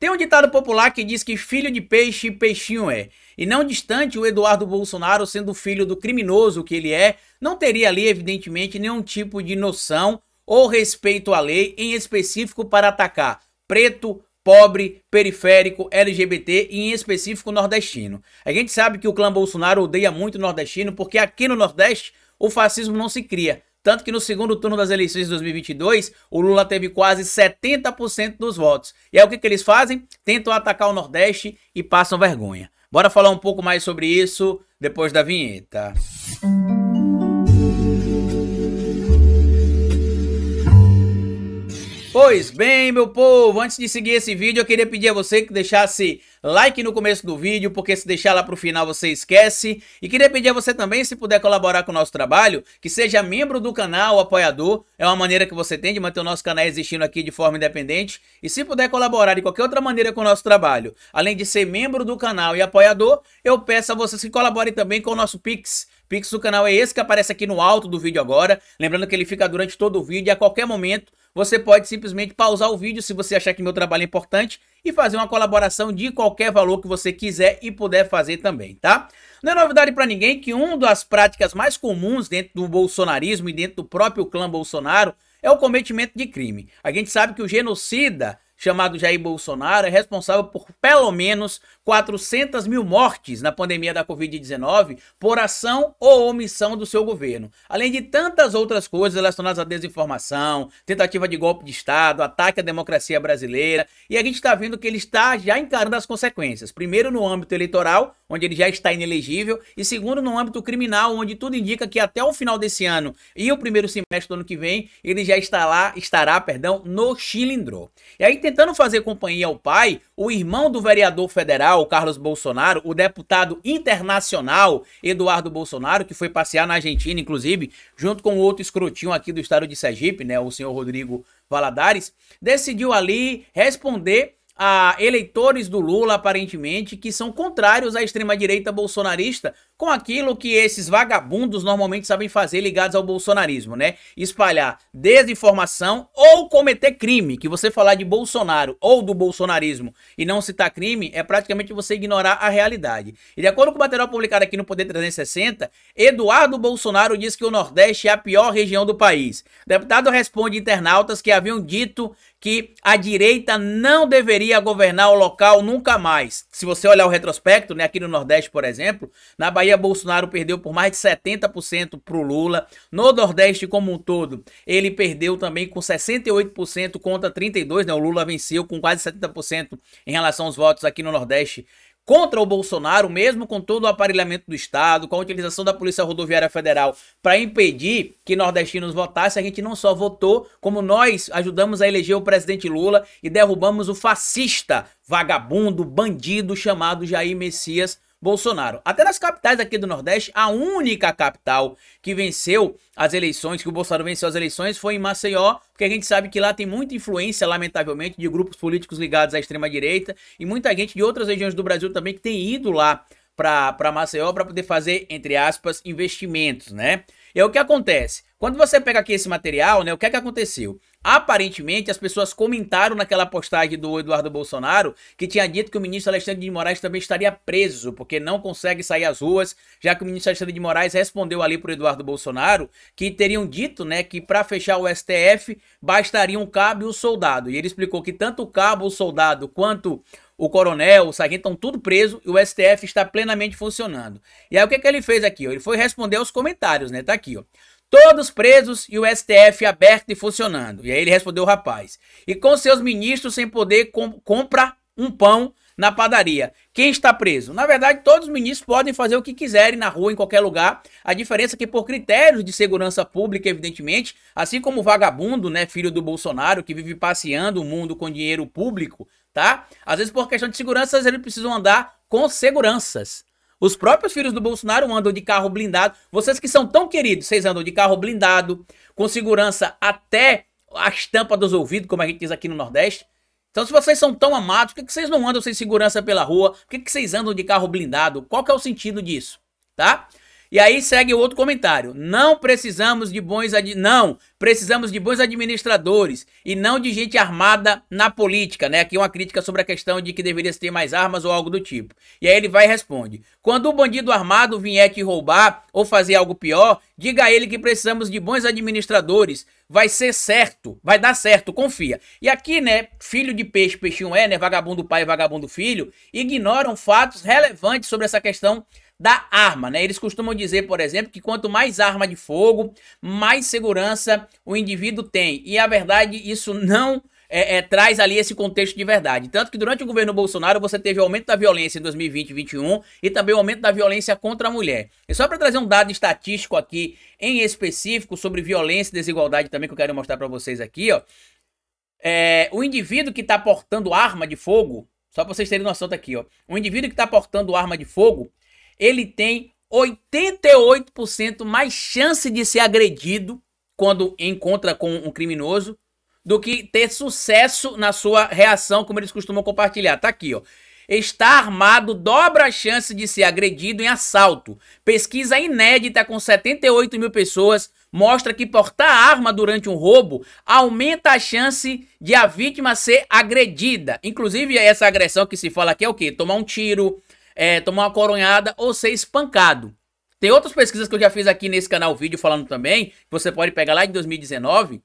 Tem um ditado popular que diz que filho de peixe, peixinho é. E não distante, o Eduardo Bolsonaro, sendo filho do criminoso que ele é, não teria ali, evidentemente, nenhum tipo de noção ou respeito à lei, em específico para atacar preto, pobre, periférico, LGBT e em específico nordestino. A gente sabe que o clã Bolsonaro odeia muito o nordestino porque aqui no Nordeste o fascismo não se cria. Tanto que no segundo turno das eleições de 2022, o Lula teve quase 70% dos votos. E aí o que, que eles fazem? Tentam atacar o Nordeste e passam vergonha. Bora falar um pouco mais sobre isso depois da vinheta. Música Pois bem, meu povo, antes de seguir esse vídeo, eu queria pedir a você que deixasse like no começo do vídeo, porque se deixar lá pro final você esquece. E queria pedir a você também, se puder colaborar com o nosso trabalho, que seja membro do canal, apoiador. É uma maneira que você tem de manter o nosso canal existindo aqui de forma independente. E se puder colaborar de qualquer outra maneira com o nosso trabalho, além de ser membro do canal e apoiador, eu peço a vocês que colaborem também com o nosso Pix, Pix do canal é esse que aparece aqui no alto do vídeo agora. Lembrando que ele fica durante todo o vídeo e a qualquer momento você pode simplesmente pausar o vídeo se você achar que meu trabalho é importante e fazer uma colaboração de qualquer valor que você quiser e puder fazer também, tá? Não é novidade para ninguém que uma das práticas mais comuns dentro do bolsonarismo e dentro do próprio clã Bolsonaro é o cometimento de crime. A gente sabe que o genocida chamado Jair Bolsonaro, é responsável por pelo menos 400 mil mortes na pandemia da Covid-19 por ação ou omissão do seu governo. Além de tantas outras coisas relacionadas à desinformação, tentativa de golpe de Estado, ataque à democracia brasileira, e a gente está vendo que ele está já encarando as consequências. Primeiro, no âmbito eleitoral, onde ele já está inelegível, e segundo, no âmbito criminal, onde tudo indica que até o final desse ano e o primeiro semestre do ano que vem, ele já está lá, estará, perdão, no cilindro. E aí tem tentando fazer companhia ao pai, o irmão do vereador federal, Carlos Bolsonaro, o deputado internacional Eduardo Bolsonaro, que foi passear na Argentina, inclusive, junto com outro escrotinho aqui do estado de Sergipe, né, o senhor Rodrigo Valadares, decidiu ali responder a eleitores do Lula, aparentemente, que são contrários à extrema-direita bolsonarista, com aquilo que esses vagabundos normalmente sabem fazer ligados ao bolsonarismo, né? Espalhar desinformação ou cometer crime. Que você falar de Bolsonaro ou do bolsonarismo e não citar crime é praticamente você ignorar a realidade. E de acordo com o material publicado aqui no Poder 360, Eduardo Bolsonaro diz que o Nordeste é a pior região do país. O deputado responde internautas que haviam dito que a direita não deveria governar o local nunca mais. Se você olhar o retrospecto, né, aqui no Nordeste, por exemplo, na Bahia Bolsonaro perdeu por mais de 70% para o Lula. No Nordeste como um todo, ele perdeu também com 68% contra 32, né? O Lula venceu com quase 70% em relação aos votos aqui no Nordeste contra o Bolsonaro, mesmo com todo o aparelhamento do Estado, com a utilização da Polícia Rodoviária Federal para impedir que nordestinos votassem, a gente não só votou, como nós ajudamos a eleger o presidente Lula e derrubamos o fascista, vagabundo, bandido chamado Jair Messias Bolsonaro. Até nas capitais aqui do Nordeste, a única capital que venceu as eleições, que o Bolsonaro venceu as eleições, foi em Maceió, porque a gente sabe que lá tem muita influência, lamentavelmente, de grupos políticos ligados à extrema-direita e muita gente de outras regiões do Brasil também que tem ido lá para Maceió para poder fazer, entre aspas, investimentos, né? E é aí, o que acontece? Quando você pega aqui esse material, né, o que é que aconteceu? Aparentemente, as pessoas comentaram naquela postagem do Eduardo Bolsonaro que tinha dito que o ministro Alexandre de Moraes também estaria preso, porque não consegue sair às ruas, já que o ministro Alexandre de Moraes respondeu ali para o Eduardo Bolsonaro que teriam dito né, que para fechar o STF bastaria um cabo e um soldado. E ele explicou que tanto o cabo, o soldado, quanto o coronel, o sargento estão tudo preso e o STF está plenamente funcionando. E aí o que, é que ele fez aqui? Ele foi responder aos comentários, né? Tá aqui, ó. Todos presos e o STF aberto e funcionando. E aí ele respondeu o rapaz. E com seus ministros sem poder com compra um pão na padaria. Quem está preso? Na verdade, todos os ministros podem fazer o que quiserem na rua, em qualquer lugar. A diferença é que, por critérios de segurança pública, evidentemente, assim como o vagabundo, né, filho do Bolsonaro, que vive passeando o mundo com dinheiro público, tá? Às vezes, por questão de segurança, eles precisam andar com seguranças. Os próprios filhos do Bolsonaro andam de carro blindado. Vocês que são tão queridos, vocês andam de carro blindado, com segurança até a estampa dos ouvidos, como a gente diz aqui no Nordeste. Então, se vocês são tão amados, por que, que vocês não andam sem segurança pela rua? Por que, que vocês andam de carro blindado? Qual que é o sentido disso? Tá? E aí segue o outro comentário. Não precisamos de bons ad... não, precisamos de bons administradores e não de gente armada na política, né? Aqui uma crítica sobre a questão de que deveria ter mais armas ou algo do tipo. E aí ele vai e responde: "Quando o bandido armado vier te roubar ou fazer algo pior, diga a ele que precisamos de bons administradores, vai ser certo, vai dar certo, confia. E aqui, né, filho de peixe, peixinho é, né, vagabundo pai, vagabundo filho, ignoram fatos relevantes sobre essa questão da arma, né? Eles costumam dizer, por exemplo, que quanto mais arma de fogo, mais segurança o indivíduo tem. E a verdade, isso não é, é, traz ali esse contexto de verdade. Tanto que durante o governo Bolsonaro você teve o aumento da violência em 2020 e 2021 e também o aumento da violência contra a mulher. E só para trazer um dado estatístico aqui em específico sobre violência e desigualdade também que eu quero mostrar para vocês aqui, ó. É, o indivíduo que está portando arma de fogo, só para vocês terem noção daqui, ó. O indivíduo que está portando arma de fogo, ele tem 88% mais chance de ser agredido quando encontra com um criminoso do que ter sucesso na sua reação, como eles costumam compartilhar. Tá aqui, ó. Está armado dobra a chance de ser agredido em assalto. Pesquisa inédita com 78 mil pessoas mostra que portar arma durante um roubo aumenta a chance de a vítima ser agredida. Inclusive, essa agressão que se fala aqui é o quê? Tomar um tiro, é, tomar uma coronhada ou ser espancado. Tem outras pesquisas que eu já fiz aqui nesse canal vídeo falando também, que você pode pegar lá de 2019,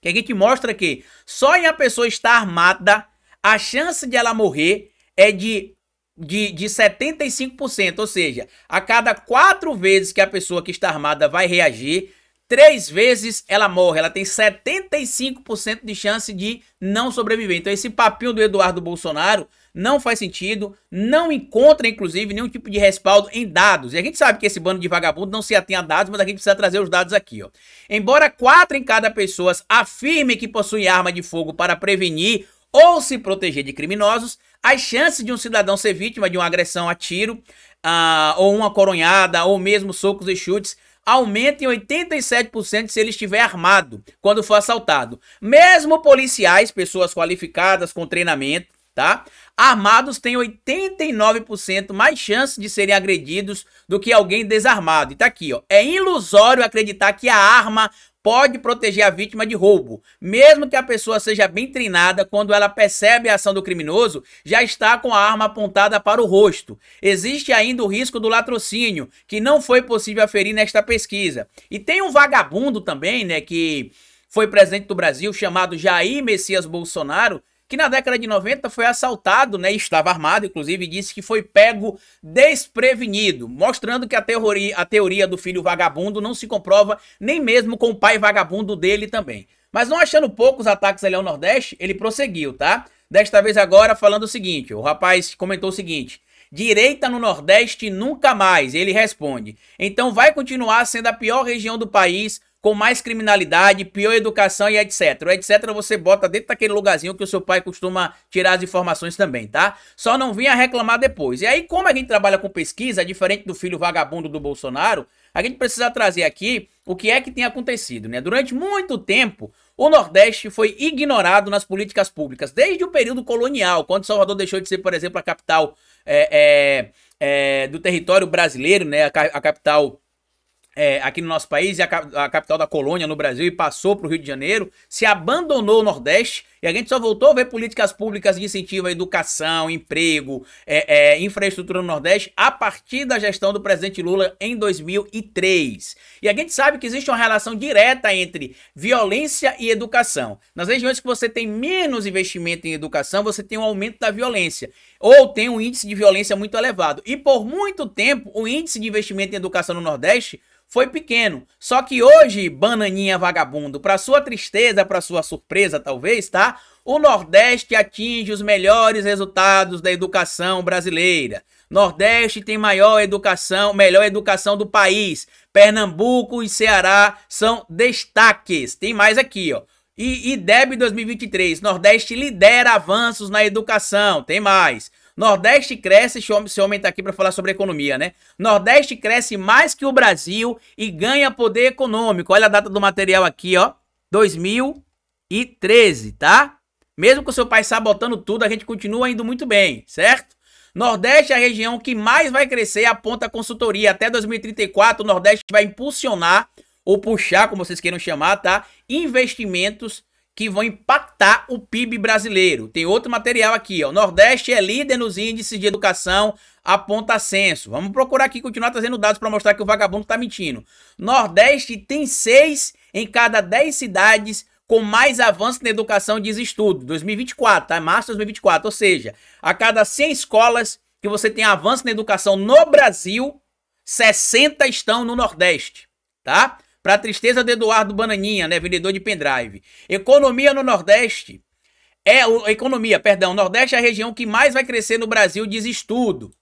que aqui te mostra que só em a pessoa estar armada, a chance de ela morrer é de, de, de 75%. Ou seja, a cada quatro vezes que a pessoa que está armada vai reagir, três vezes ela morre. Ela tem 75% de chance de não sobreviver. Então esse papinho do Eduardo Bolsonaro não faz sentido, não encontra, inclusive, nenhum tipo de respaldo em dados. E a gente sabe que esse bando de vagabundo não se atém a dados, mas a gente precisa trazer os dados aqui. Ó. Embora quatro em cada pessoas afirme que possui arma de fogo para prevenir ou se proteger de criminosos, as chances de um cidadão ser vítima de uma agressão a tiro, uh, ou uma coronhada, ou mesmo socos e chutes, aumenta em 87% se ele estiver armado quando for assaltado. Mesmo policiais, pessoas qualificadas com treinamento, tá? Armados têm 89% mais chance de serem agredidos do que alguém desarmado. E tá aqui, ó. É ilusório acreditar que a arma pode proteger a vítima de roubo. Mesmo que a pessoa seja bem treinada, quando ela percebe a ação do criminoso, já está com a arma apontada para o rosto. Existe ainda o risco do latrocínio, que não foi possível aferir nesta pesquisa. E tem um vagabundo também, né, que foi presidente do Brasil, chamado Jair Messias Bolsonaro, que na década de 90 foi assaltado, né, estava armado, inclusive disse que foi pego desprevenido, mostrando que a teoria, a teoria do filho vagabundo não se comprova nem mesmo com o pai vagabundo dele também. Mas não achando poucos ataques ali ao Nordeste, ele prosseguiu, tá? Desta vez agora falando o seguinte, o rapaz comentou o seguinte, direita no Nordeste nunca mais, ele responde. Então vai continuar sendo a pior região do país, com mais criminalidade, pior educação e etc. O etc você bota dentro daquele lugarzinho que o seu pai costuma tirar as informações também, tá? Só não vinha reclamar depois. E aí, como a gente trabalha com pesquisa, é diferente do filho vagabundo do Bolsonaro, a gente precisa trazer aqui o que é que tem acontecido, né? Durante muito tempo, o Nordeste foi ignorado nas políticas públicas, desde o período colonial, quando Salvador deixou de ser, por exemplo, a capital é, é, é, do território brasileiro, né? a, a capital é, aqui no nosso país, e a, a capital da colônia no Brasil, e passou para o Rio de Janeiro, se abandonou o Nordeste e a gente só voltou a ver políticas públicas de incentivo à educação, emprego, é, é, infraestrutura no Nordeste a partir da gestão do presidente Lula em 2003. E a gente sabe que existe uma relação direta entre violência e educação. Nas regiões que você tem menos investimento em educação, você tem um aumento da violência ou tem um índice de violência muito elevado. E por muito tempo, o índice de investimento em educação no Nordeste foi pequeno. Só que hoje, bananinha vagabundo, para sua tristeza, para sua surpresa, talvez, tá? O Nordeste atinge os melhores resultados da educação brasileira. Nordeste tem maior educação, melhor educação do país. Pernambuco e Ceará são destaques. Tem mais aqui, ó. E IDEB 2023, Nordeste lidera avanços na educação. Tem mais. Nordeste cresce, esse homem está aqui para falar sobre economia, né? Nordeste cresce mais que o Brasil e ganha poder econômico. Olha a data do material aqui, ó. 2000 e 13, tá? Mesmo com seu pai sabotando tudo, a gente continua indo muito bem, certo? Nordeste é a região que mais vai crescer, aponta a consultoria. Até 2034, o Nordeste vai impulsionar ou puxar, como vocês queiram chamar, tá? Investimentos que vão impactar o PIB brasileiro. Tem outro material aqui, ó. Nordeste é líder nos índices de educação, aponta censo. Vamos procurar aqui continuar trazendo dados para mostrar que o vagabundo está mentindo. Nordeste tem seis em cada dez cidades com mais avanço na educação diz estudo, 2024, tá? Março de 2024, ou seja, a cada 100 escolas que você tem avanço na educação no Brasil, 60 estão no Nordeste, tá? Para tristeza de Eduardo Bananinha, né, vendedor de pendrive. Economia no Nordeste é o, economia, perdão, Nordeste é a região que mais vai crescer no Brasil diz estudo.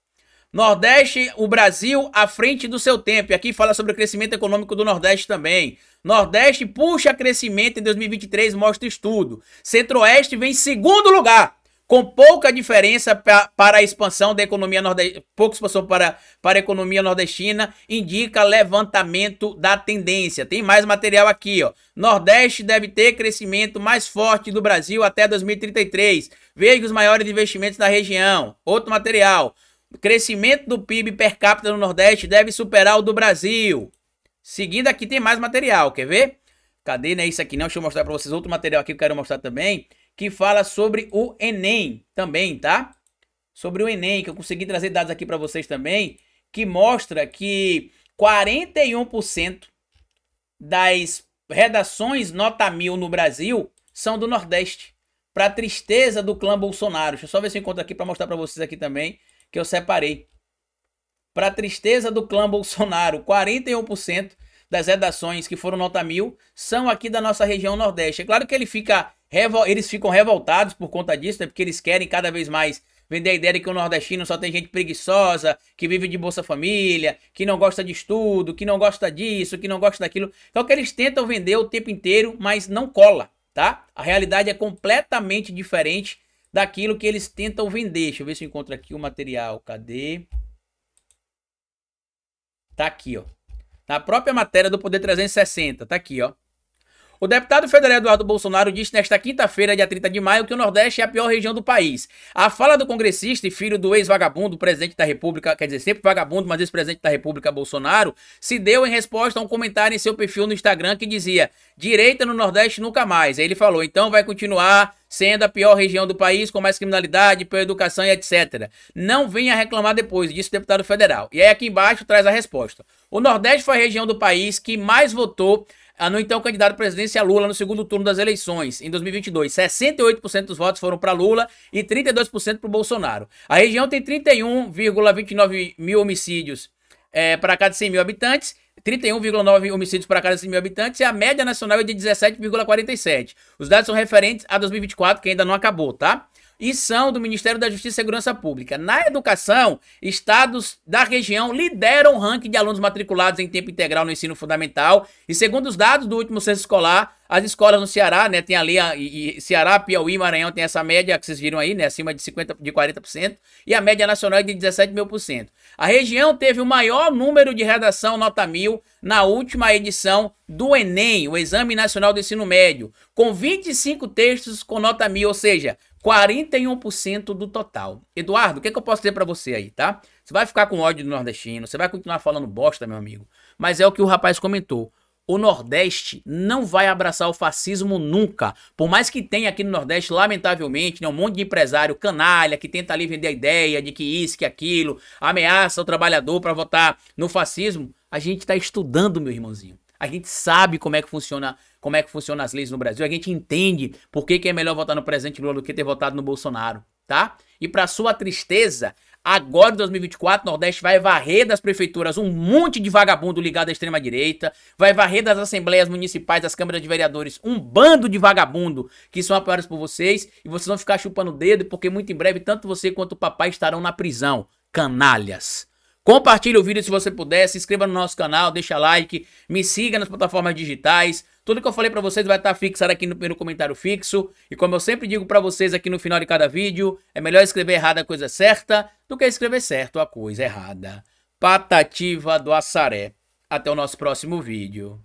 Nordeste, o Brasil à frente do seu tempo. E aqui fala sobre o crescimento econômico do Nordeste também. Nordeste puxa crescimento em 2023, mostra estudo. Centro-Oeste vem em segundo lugar, com pouca diferença pra, para a expansão da economia nordestina, pouca expansão para, para a economia nordestina, indica levantamento da tendência. Tem mais material aqui, ó. Nordeste deve ter crescimento mais forte do Brasil até 2033. Veja os maiores investimentos na região. Outro material. Crescimento do PIB per capita no Nordeste deve superar o do Brasil. Seguindo aqui tem mais material, quer ver? Cadê, né? Isso aqui não, deixa eu mostrar para vocês outro material aqui que eu quero mostrar também, que fala sobre o Enem também, tá? Sobre o Enem, que eu consegui trazer dados aqui para vocês também, que mostra que 41% das redações nota mil no Brasil são do Nordeste. Para tristeza do clã Bolsonaro. Deixa eu só ver se eu encontro aqui para mostrar para vocês aqui também que eu separei. Para tristeza do clã Bolsonaro, 41% das redações que foram nota mil são aqui da nossa região Nordeste. É claro que ele fica, eles ficam revoltados por conta disso, né? porque eles querem cada vez mais vender a ideia de que o nordestino só tem gente preguiçosa, que vive de Bolsa Família, que não gosta de estudo, que não gosta disso, que não gosta daquilo. Então, é que eles tentam vender o tempo inteiro, mas não cola, tá? A realidade é completamente diferente daquilo que eles tentam vender. Deixa eu ver se eu encontro aqui o material. Cadê? Tá aqui, ó. Na própria matéria do Poder 360, tá aqui, ó. O deputado federal Eduardo Bolsonaro disse nesta quinta-feira, dia 30 de maio, que o Nordeste é a pior região do país. A fala do congressista e filho do ex-vagabundo, presidente da República, quer dizer, sempre vagabundo, mas ex-presidente da República, Bolsonaro, se deu em resposta a um comentário em seu perfil no Instagram que dizia: direita no Nordeste nunca mais. Aí ele falou: então vai continuar sendo a pior região do país, com mais criminalidade, pior educação e etc. Não venha reclamar depois, disse o deputado federal. E aí aqui embaixo traz a resposta. O Nordeste foi a região do país que mais votou ah, no então candidato à presidência Lula no segundo turno das eleições, em 2022. 68% dos votos foram para Lula e 32% para Bolsonaro. A região tem 31,29 mil homicídios é, eh, para cada 100 mil habitantes 31,9 homicídios para cada 100 mil habitantes e a média nacional é de 17,47. Os dados são referentes a 2024, que ainda não acabou, tá? e são do Ministério da Justiça e Segurança Pública. Na educação, estados da região lideram o ranking de alunos matriculados em tempo integral no ensino fundamental. E segundo os dados do último censo escolar, as escolas no Ceará, né, tem ali a, e, Ceará, Piauí, Maranhão tem essa média que vocês viram aí, né, acima de 50, de 40%, e a média nacional é de 17 mil por cento. A região teve o maior número de redação nota mil na última edição do Enem, o Exame Nacional do Ensino Médio, com 25 textos com nota mil, ou seja, 41% do total. Eduardo, o que, é que eu posso dizer para você aí, tá? Você vai ficar com ódio do nordestino, você vai continuar falando bosta, meu amigo. Mas é o que o rapaz comentou. O Nordeste não vai abraçar o fascismo nunca. Por mais que tenha aqui no Nordeste, lamentavelmente, né, um monte de empresário canalha que tenta ali vender a ideia de que isso, que aquilo, ameaça o trabalhador para votar no fascismo. A gente está estudando, meu irmãozinho. A gente sabe como é que funciona como é que funcionam as leis no Brasil, a gente entende por que, que é melhor votar no presidente Lula do que ter votado no Bolsonaro, tá? E para sua tristeza, Agora, em 2024, o Nordeste vai varrer das prefeituras um monte de vagabundo ligado à extrema-direita, vai varrer das assembleias municipais, das câmaras de vereadores, um bando de vagabundo que são apoiados por vocês e vocês vão ficar chupando o dedo porque muito em breve tanto você quanto o papai estarão na prisão. Canalhas! Compartilhe o vídeo se você puder, se inscreva no nosso canal, deixa like, me siga nas plataformas digitais. Tudo que eu falei para vocês vai estar tá fixado aqui no primeiro comentário fixo. E como eu sempre digo para vocês aqui no final de cada vídeo, é melhor escrever errada a coisa certa do que escrever certo a coisa errada. Patativa do Assaré. Até o nosso próximo vídeo.